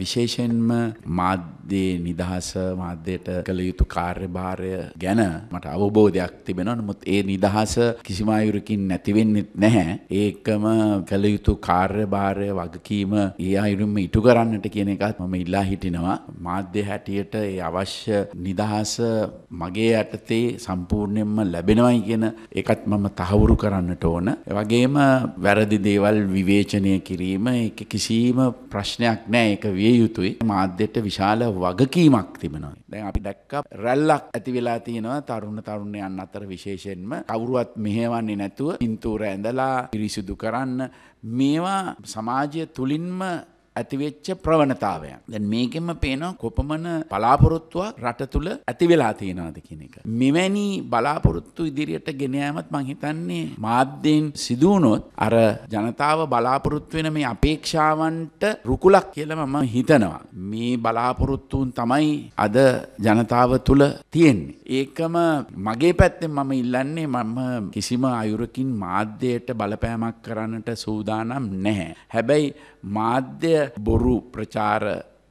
විශේෂයෙන්ම මාධ්‍යයේ නිදහස මාධ්‍යයට කළ යුතු කාර්යභාරය ගැන මට අවබෝධයක් තිබෙනවා. නමුත් ඒ නිදහස කිසිම අයුරකින් නැති වෙන්නේ නැහැ. ඒකම කළ යුතු කාර්යභාරය වගකීම ඒ අයුරින්ම ඉටු කරන්නට කියන එකත් මම ඉල්ලා හිටිනවා. මාධ්‍ය හැටියට ඒ අවශ්‍ය නිදහස මගේ යටතේ සම්පූර්ණයෙන්ම ලැබෙනවයි කියන එකත් මම තහවුරු කරන්නට ඕන. ඒ වගේම වැරදි දේවල් විවේචනය කිරීම ඒක කිසිම ප්‍රශ්නයක් නෑ. ඒක විය යුතුයි මාධ්‍යයට විශාල වගකීමක් තිබෙනවා. දැන් අපි දැක්ක රැල්ලක් ඇති වෙලා තියෙනවා තරුණ තරුණයන් අතර විශේෂයෙන්ම කවුරුවත් මෙහෙවන්නේ නැතුව පින්තූර ඇඳලා පිරිසිදු කරන්න මේවා සමාජය තුලින්ම ඇතිවෙච්ච ප්‍රවණතාවයන්. දැන් මේකෙම පේනවා කොපමණ බලාපොරොත්තුවක් රට තුල ඇති වෙලා තියෙනවද කියන එක. මෙවැනි බලාපොරොත්තු ඉදිරියට ගෙන යාමත් මං හිතන්නේ මාධ්‍යෙන් සිදු වුණොත් අර ජනතාව බලාපොරොත්තු වෙන මේ අපේක්ෂාවන්ට රුකුලක් කියලා මම හිතනවා. මේ බලාපොරොත්තුන් තමයි අද ජනතාව තුල තියෙන්නේ. ඒකම මගේ පැත්තෙන් මම ඉල්ලන්නේ මම කිසිම අයුරකින් මාධ්‍යයට බලපෑමක් කරන්නට සූදානම් නැහැ. හැබැයි මාධ්‍ය බොරු ප්‍රචාර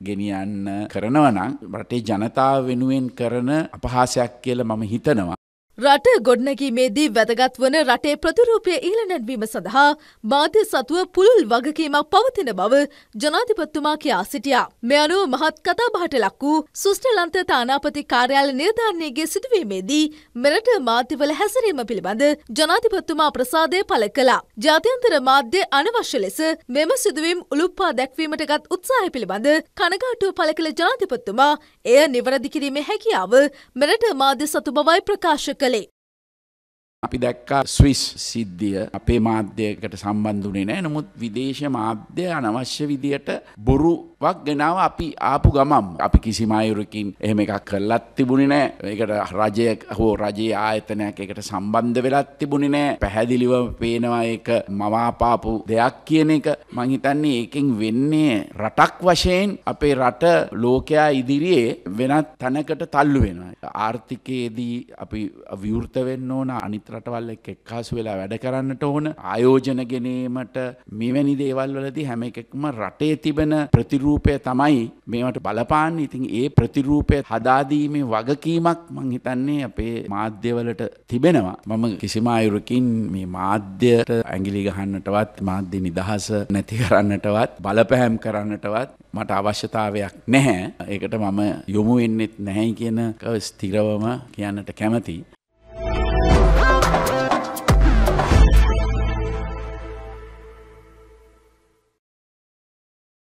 ගෙනියන්න කරනවනම් රටේ ජනතාව වෙනුවෙන් කරන අපහාසයක් කියලා මම හිතනවා. රට ගොඩනැගීමේදී වැදගත් වන රටේ ප්‍රතිරූපය ඊලනැන්වීම සඳහා මාධ්‍ය සතුව පුළුල් වගකීමක් පවතින බව ජනාධිපත්තුමා කියා සිටියා. මෙ අනුව මහත් කතා බහට ලක් වූ සුෂ්ටලන්ත තානාපති කාර්යාල නිර්ධාරණයගේ සිදුවීමේදී මෙරට මාධ්‍යවල හැසිරීම පිළිබඳ ජනාධිපත්තුමා ප්‍රසාදය පළ කළා. ජාත්‍යන්තර මාධ්‍ය අනවශ්‍ය ලෙස මෙම සිදුවීම් උළුප්පා දැක්වීමට ගත් උත්සාහය පිළිබඳ කනගාටුව පළ කළ ජනාධිපත්තුමා එය නිවරදි කිරීමේ හැකියාව මෙරට මාධ්‍ය සතු බවයි ප්‍රකාශ කළ කළේ. අපි දැක්කා ස්විස් සිද්ධිය අපේ මාධ්‍යයකට සම්බන්ධුනේ නෑ නමුත් විදේශ මාධ්‍ය අනවශ්‍ය විදියට බොරු වක් ගෙනාව අපි ආපු ගමම් අපි කිසිම අයුරකින් එහෙම එකක් කරලත් තිබුණි නෑ ඒකට රජය හෝ රජයේ ආයතනයක් එකට සම්බන්ධ වෙලත් තිබුණි නෑ පැහැදිලිව පේනවා ඒක මවාපාපු දෙයක් කියන එක මං හිතන්නේ ඒකෙන් වෙන්නේ රටක් වශයෙන් අපේ රට ලෝකයා ඉදිරියේ වෙනත් තැනකට තල්ලු වෙනවා ආර්ථිකයේදී අපි විවෘත වෙන්න ඕන අනිත් රටවල් එක්ක එක්කාසු වෙලා වැඩ කරන්නට ඕන ආයෝජන ගෙනීමට මෙවැනි දේවල් වලදී හැම එකක්ම රටේ තිබෙන ප්‍රතිරූප ප්‍රතිරූපය තමයි මේවට බලපාන්න ඉතින් ඒ ප්‍රතිරූපය හදාදීමේ වගකීමක් මං හිතන්නේ අපේ මාධ්‍යවලට තිබෙනවා මම කිසිමායුරකින් මේ මාධ්‍යයට ඇගිලි ගහන්නටවත් මාධ්‍ය නිදහස නැති කරන්නටවත් බලපැහැම් කරන්නටවත් මට අවශ්‍යතාවයක් නැහැ ඒකට මම යොමු වෙන්නෙත් නැහැ කියන ස්ථිරවම කියන්නට කැමති